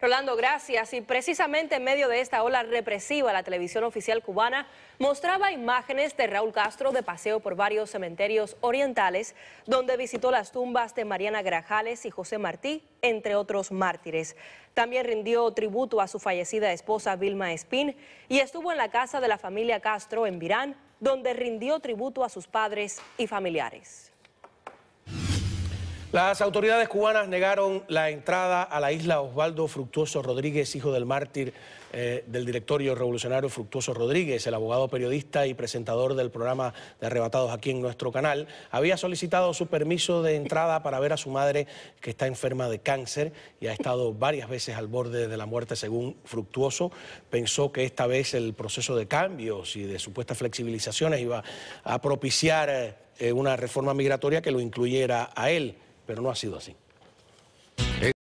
Rolando, gracias. Y precisamente en medio de esta ola represiva, la televisión oficial cubana mostraba imágenes de Raúl Castro de paseo por varios cementerios orientales, donde visitó las tumbas de Mariana Grajales y José Martí, entre otros mártires. También rindió tributo a su fallecida esposa Vilma Espín y estuvo en la casa de la familia Castro en Virán, donde rindió tributo a sus padres y familiares. Las autoridades cubanas negaron la entrada a la isla Osvaldo Fructuoso Rodríguez, hijo del mártir eh, del directorio revolucionario Fructuoso Rodríguez, el abogado periodista y presentador del programa de Arrebatados aquí en nuestro canal, había solicitado su permiso de entrada para ver a su madre que está enferma de cáncer y ha estado varias veces al borde de la muerte según Fructuoso. Pensó que esta vez el proceso de cambios y de supuestas flexibilizaciones iba a propiciar... Eh, eh, una reforma migratoria que lo incluyera a él, pero no ha sido así.